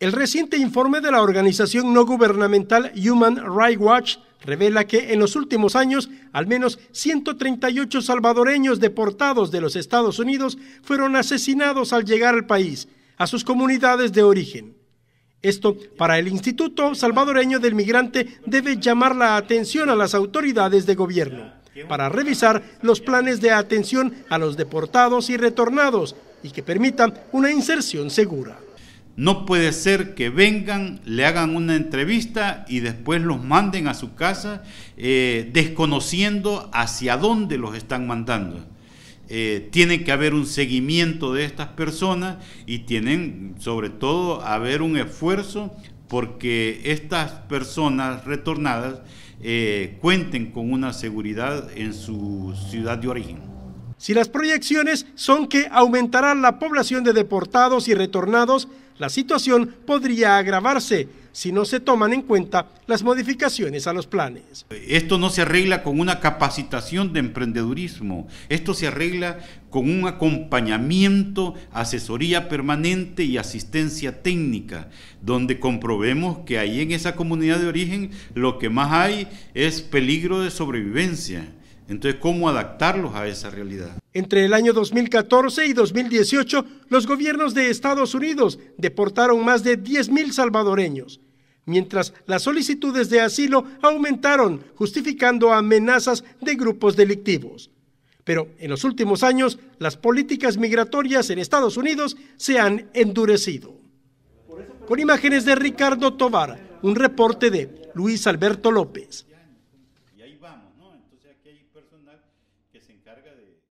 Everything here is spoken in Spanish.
El reciente informe de la organización no gubernamental Human Rights Watch revela que en los últimos años al menos 138 salvadoreños deportados de los Estados Unidos fueron asesinados al llegar al país, a sus comunidades de origen. Esto, para el Instituto Salvadoreño del Migrante, debe llamar la atención a las autoridades de gobierno para revisar los planes de atención a los deportados y retornados y que permitan una inserción segura. No puede ser que vengan, le hagan una entrevista y después los manden a su casa eh, desconociendo hacia dónde los están mandando. Eh, tiene que haber un seguimiento de estas personas y tienen sobre todo haber un esfuerzo porque estas personas retornadas eh, cuenten con una seguridad en su ciudad de origen. Si las proyecciones son que aumentará la población de deportados y retornados la situación podría agravarse si no se toman en cuenta las modificaciones a los planes. Esto no se arregla con una capacitación de emprendedurismo, esto se arregla con un acompañamiento, asesoría permanente y asistencia técnica, donde comprobemos que ahí en esa comunidad de origen lo que más hay es peligro de sobrevivencia. Entonces, ¿cómo adaptarlos a esa realidad? Entre el año 2014 y 2018, los gobiernos de Estados Unidos deportaron más de 10.000 salvadoreños, mientras las solicitudes de asilo aumentaron, justificando amenazas de grupos delictivos. Pero en los últimos años, las políticas migratorias en Estados Unidos se han endurecido. Con imágenes de Ricardo Tovar, un reporte de Luis Alberto López.